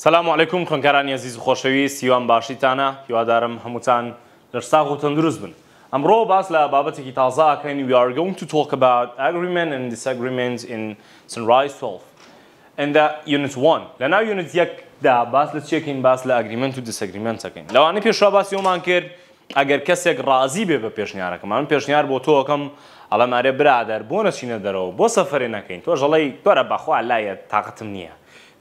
سلام عیکم خوۆنکارانی زیز خۆشەوی سیوان باشیتانە هیوادارم هەمووتان لە ساغ و تەندروست بن. ئەمڕۆ باس لە بابەتێکی تازاکەین we are going to talk about agreement and disagreements in sunrise 12 and uh, unit 1 لە ناو unit 1دا باس لە چێکین باس لە ئەگریمنت و دیسەگریمنتەکەین لەوانەی پێشوا باسیۆمان کرد ئەگەر کەسێک ڕازی بێ بە پێشنیارەکەمان پێشنیار بۆ تۆکەم ئەڵەمارێ برادەر بۆ نەچینە دەرەوە بۆ سەفرێ نەکەین تۆ ژەڵی تۆرە بەخوا لایە تااقتم نییە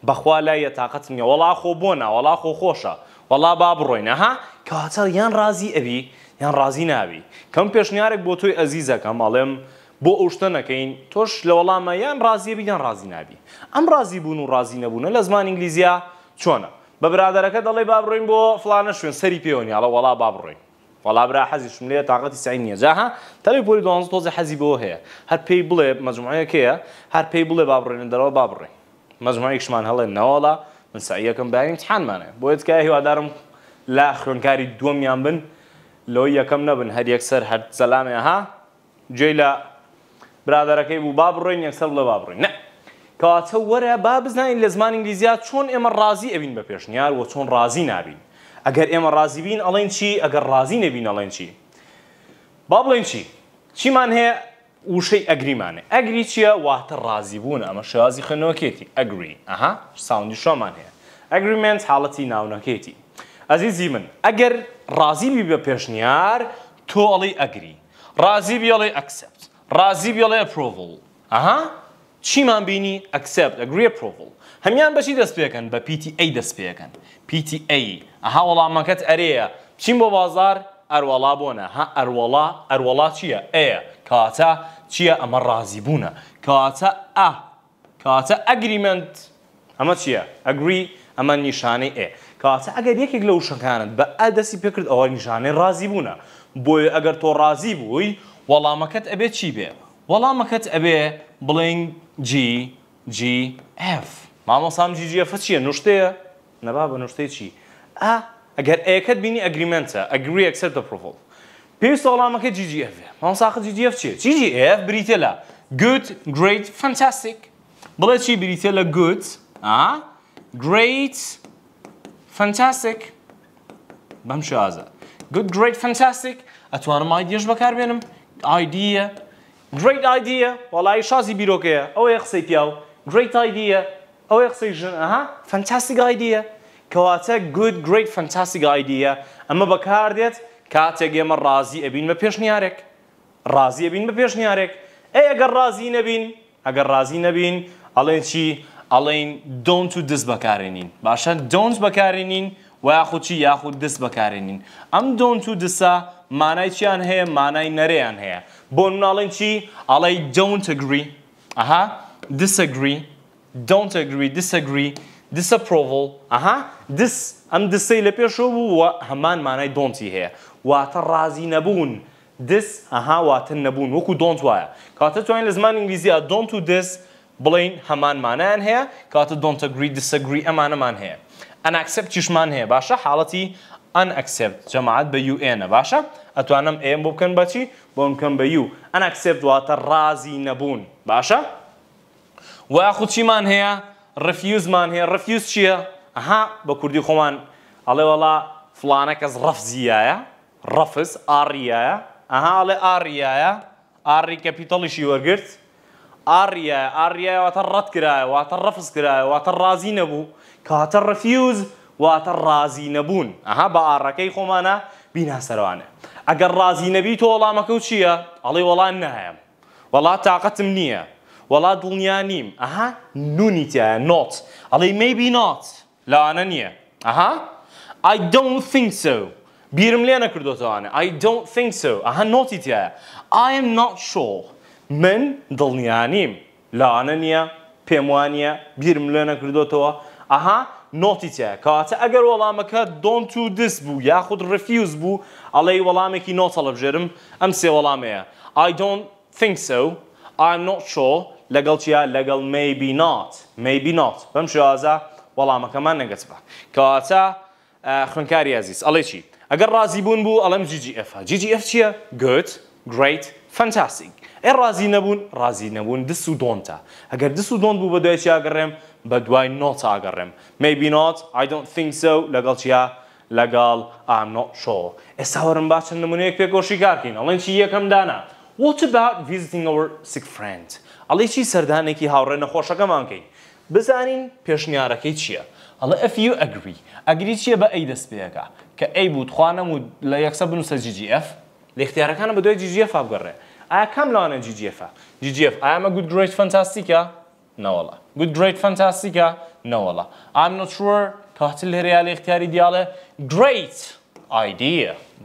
بەخوا لای یەتاقەتنیە وەڵا خۆ بۆنا وەڵا خۆ خۆشە وەڵا با بڕۆینە ها کەواتەڵ یان رازی ئەوی یان رازی ناوی کەم پێشنیارێک بۆ تۆی ئەزیزەکەم ئەڵێم بۆ ئەوشتە نەکەین تۆش لە وەڵامە یان رازیەبی یان رازی نابی ئەم رازی بوون و رازی نەبوونە لە زمان ئینگلیزیا چۆنە بە برادەرەکە دەڵێ با بڕۆین بۆ فلانە شوێن سەری پێوەنی هەڵە وەڵا با بڕۆین وەڵا برا حەزیشم لێ تااقەتی سعین نیەجاها تەلی بۆری دوانز تۆزە حەزی بۆ هەیە هەر پێی بڵێ مەجموعەکەیە هەر پێی بڵێ با بڕێنن دەرەوە با بڕێن مەزمایکشمان هەڵێن نەوەڵا من ساییەکەم بایین چانمانە بۆ هیچکای هیوادارم لا خوێنکاری دووەمیان بن لۆی یەکەم نەبن هەر یەکسەر هەر سەلامێ ها گوێی لە برادەرەکەی بوو با بڕۆین یەکسەر لە با بڕین نە کەواتە وەرە با بزانین لە زمان ئینگلیزییا چۆن ئێمە ڕازی ئەبین بە پێشنیار و چۆن ڕازی نابین ئەگەر ئێمە ڕازی بین ئەڵێن چی ئەگەر ڕازی نەبین ئەڵێن چی با بڵێن چی چیمان هەیە وشەی ئەگریمانێ ئەگری چییە واتە ڕازی بوون ئەمە شێوازی خوێنەوەکێتی ئەگری ئەها ساوندی شۆمان هەیە ئەگریمنت حاڵەتی ناونەکێتی ئەزیزی من ئەگەر ڕازیبی بە پێشنیار تۆ ئەڵی ئەگری ڕازی بیڵێ ئەکسپت ڕازی بیڵێ پرۆڤڵ ئەها چیمان بینی ئەکسپت ئەگری پرۆڤڵ هەمان بەشی دەست پێکەن بە پیتی ئەی دەست پێەکەن پیتی ئەی ئەها وەڵامەکەت ئەرەیە چین بۆ بازار ئەروەڵا بۆنە ها ئەروەڵا ئەروەڵا چییە؟ ئەیە کاتە چییە ئەمە ڕازی بوونە کاتە ئا کاتە ئەگریمنت ئەمە چییە؟ ئەگری ئەمە نیشانەی ئێ کاتە ئەگەر یەکێک لەو شەکانت بە ئەدەسی پێکرد ئەوە نیشانەی ڕازی بوونە بۆیە ئەگەر تۆ ڕازی بووی وەڵامەکەت ئەبێ چی بێ؟ وەڵامەکەت ئەبێ بڵنگ GGF مامۆسام GGF چییە نوشتەیە؟ نەبا بە نوشتەی چی؟ ئا اگر ایکت بینی اگریمنت اگری اکسپت که جی جی اف ما ساخت جی جی اف چیه جی جی اف لە گود گریت فانتاستیک بڵێ چی بریتە گود گوت گریت فانتاستیک بەم شازە گود گریت فانتاستیک ئەتوانم ئایدیش بەکار بێنم ایدیا گریت ئایدیە وەڵی شازی بیروکه. او قسەی پیاو گریت ئایدیە او قسەی ژن ئەها فانتاستیک ئایدیە کەواتە گود گریت فەنتاسیگ ئایدە ئەمە بەکاردێت کاتێک ئێمە ڕازی ئەبین بە پێشنیارێک ڕازی ئەبین بە پێشنیارێک ئەی ئەگەر ڕازی نەبین ئەگەر ڕازی نەبین ئەڵێن چی ئەڵێن دۆنت و دەست بەکارێنین باشە دۆنت بەکارێنین و یاخودچی یاخود دەست بەکارێنین ئەم دۆنت و دسا مانای چیان هەیە مانای نەرەیان هەیە بۆ مناڵێن چی ئەڵی دونتگری ئەها دسەگری دونتگری دسەگری disapproval aha dis ئەم دسەی لە پێشەوە بوو وە هەمان مانای دۆنتی هەیە واتە ڕازی نەبوون دس ئەها واتن نەبوون وەکو دۆنت don't do this لە زمان ئینگلیزیە دۆنت و دس بڵین هەمان مانایان هەیە کاتە دۆنتەگری دسەگری ئەمانەمان هەیە ئەناکسپ چشمان هەیە باشە حاڵەتی ئەنئەکسپت جەماعات بە یUNە باشە ئەتوانم ئێم بۆ بکەن بەچی بۆ بکەم بە یو ئەنەکسپت واتە ڕازی نەبوون باشە؟ وەخود چیمان هەیە؟ ڕفیوزمان هەیە ڕفیوز چییە؟ ئەها بە کوردی خۆمان ئەڵێ وڵا فلانە کەس ڕەفزیایە ڕەفز ئاڕایە آریه ئەڵێ ئاڕایە ئاڕی کەپیتەڵیشی وەرگرت ئاڕایە ئاڕایەواتە ڕەت کرایە واتە ڕەفز کرایە واتە ڕازی نەبوو رفیوز ڕفیوز واتە ڕازی نەبوون ئەها بە ئاڕەکەی خۆمانە بینه سروانه اگر نەبی نبی تو و چییە؟ علی وەڵان نه وەڵات تااقەتم نیه ولا دڵنیا نیم ئەها نونی تایە نۆت ئەڵێ مەبی نات لەوانە نییە ئەها I don't think so بیرم لێ نەکردوتەوانە I don't think so ئەها نۆتی تایە I am not sure من دڵنیا نیم لەوانە نییە پێم وانە بیرم لێ نەکردوتەوە ئەها نۆتی تایە کاتە ئەگەر وەڵامەکە دۆن تو دس بو یاخود ولا بوو ئەڵێ وەڵامێکی نۆتەڵەبژێرم امسي ولا وەڵامەیە I don't think so I'm not sure لەگەڵ چیا لەگەڵ maybe not maybe not بەم شێوازە وەڵامەکەمان نەگەچ بە کەواتە خوێنکاری عزیز ئەڵێ چی ئەگەر ڕازی بوون بوو ئەڵم GGF GGF چییە good great fantastic ئێ ڕازی نەبوون ڕازی نەبوون دس و دۆنتە ئەگەر دس و دۆن بوو بە دوای چیاگەڕێم بە دوای نۆت ئاگەڕێم maybe not I don't think so لەگەڵ چیا لەگەڵ ئام نۆ شۆ ئێستا وەرم باچەند نمونەیەک پێکۆشی کارکەین ئەڵێن چی یەکەم دانا What about visiting our sick friend? ئەڵێ چی سەردانێکی هاوڕێ نەخۆشەکەمانکەین. بزانین پێشنیارەکەی چییە؟ ئەڵێ ئەفیو ئەگری ئەگری چییە بە ئەی دەست پێەکە کە ئەی بوو توانم و لە یەکسە بنووسە GGF لە اختیارەکانە بە دوای GGF بگەڕێ. ئایا کام لەوانە GGF GGF ئامە گوود گرێت فەنتاستیکە؟ نەوەڵە. گوود گرێت فەنتاستیکە نەوەڵە. ئام نۆچور کاتل لێریا لە اختیاری دیاڵێ گریت ئایدە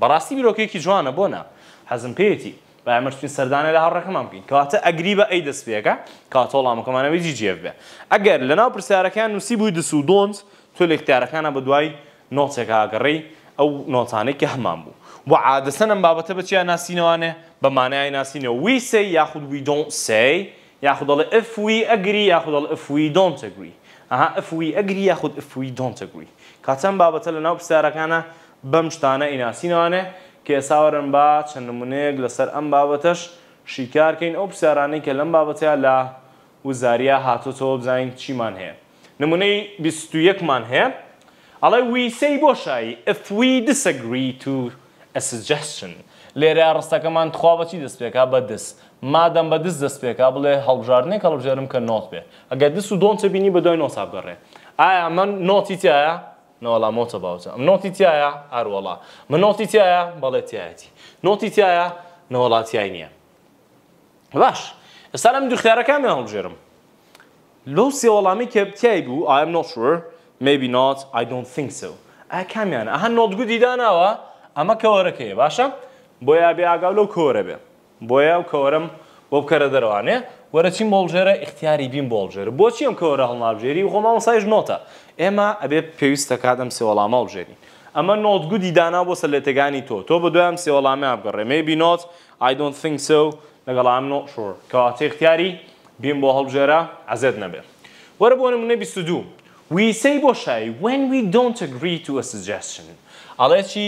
بەڕاستی بیرۆکێکی جوانە بۆنا حەزم پێێتی بە ئەمەشتین سەردانە لە هەڕەکەمان بکەین کەواتە ئەگری بە ئەی دەست پێەکە کاتۆڵامەکەمانەوەی جیجیێف بێ ئەگەر لەناو پرسیارەکان نووسی بووی دس و دۆنج تۆ لەکتارەکانە بە دوای نۆچێکاگەڕی ئەو نۆتانێکی هەمان بوو بۆ عادەسەن ئەم بابەتە بەچیان ناسینەوانێ بە مانای ناسینەوە وی سی یاخود وی دۆ سی یاخودڵێ ئەفوی ئەگری یاخودڵ ئەفوی دۆنتەگری ئەها ئەفوی ئەگری یاخود ئەفوی دۆنتەگری کاتەم بابەتە لەناو پرسیارەکانە بەم شتانە ئیناسینەوانێ کێساوەرن با چەند نمونەیەک لەسەر ئەم بابەتەش شیکارکەین ئەو پرسیارانەی کە لەم بابەتیا لە وزاریا هاتوتەوە بزانین چیمان هەیە نمونەی 21مان هەیە ئەڵێ ویسەی بۆشایی if we disagree to a suggestion لێرە ڕستەکەمان تخوا بەچی دەست پێکا بە دەست مادەم بە دەست دەست پێکا بڵێ هەڵبژارنێک هەڵبژێرم کە نۆت بێ ئەگەر دەست و دۆنچە بینی بە دوای نۆسا بگەڕێ ئایا من نۆتی تایە نەوەڵا مۆتە باوچە ئەم نۆتی تایە ئاروەڵا من نۆتی تایە بەڵێ تایەتی نۆتی تایە نەوەڵاتیای نییە باش ئێستا ئەم دوو خیارەکان من هەڵبژێرم لەو سێوەڵامی کێبتیای بوو ئایم نۆشور maybe not I don't think so ئا کامیان ئەها نۆتگو دیداناوە ئەمە کەوەرەکەی باشە بۆیە بێ ئاگاو لەو کۆرە بێ بۆیە و کەوەرم بۆ بکەرە دەروانێ وەرە چیم بۆڵژێرە اختیاری بیم بۆڵژێر بۆچی ئەم کەوەرە هەڵنابژێری و خۆمان سایژ نۆتە ئێمە ئەبێ پێویستە کاتم سێوەڵامە هەڵژێری ئەمە نۆتگودی دانا بۆ سەرلێتەکانی تۆ تۆ بە دوام سێوەڵامی ئابگەڕێ مەبی نۆت I don't think so لەگەڵ ئام نۆ شۆر کەواتە اختیاری بیم بۆ هەڵژێرە ئازێت نەبێ وەرە بۆ نمونە 22 We say بۆ شایی when we don't agree to a suggestion ئەڵێ چی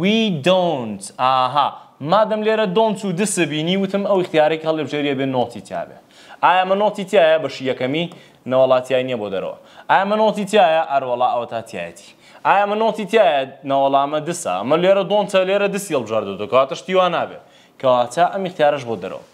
وی دۆنت ئاها مادەم لێرە دۆنت و دسبینی وتم ئەو اختیارێک هەڵێ بژێریە بێ نۆتی تیاابێ ئایا مە نۆتی تایە بەشی یەکەمی نەوەڵاتیان نییە بۆ دەرەوە ئایا مە نۆتی تایە ئەروەڵا ئەوە تا تایەتی ئایا مە نۆتی تایە ناوەڵامە دسا ئەمە لێرە دۆنتە لێرە دسی هەڵبژار دەکاتە شتیوان نابێ کەواتە ئەم اختیارش بۆ دەرەوە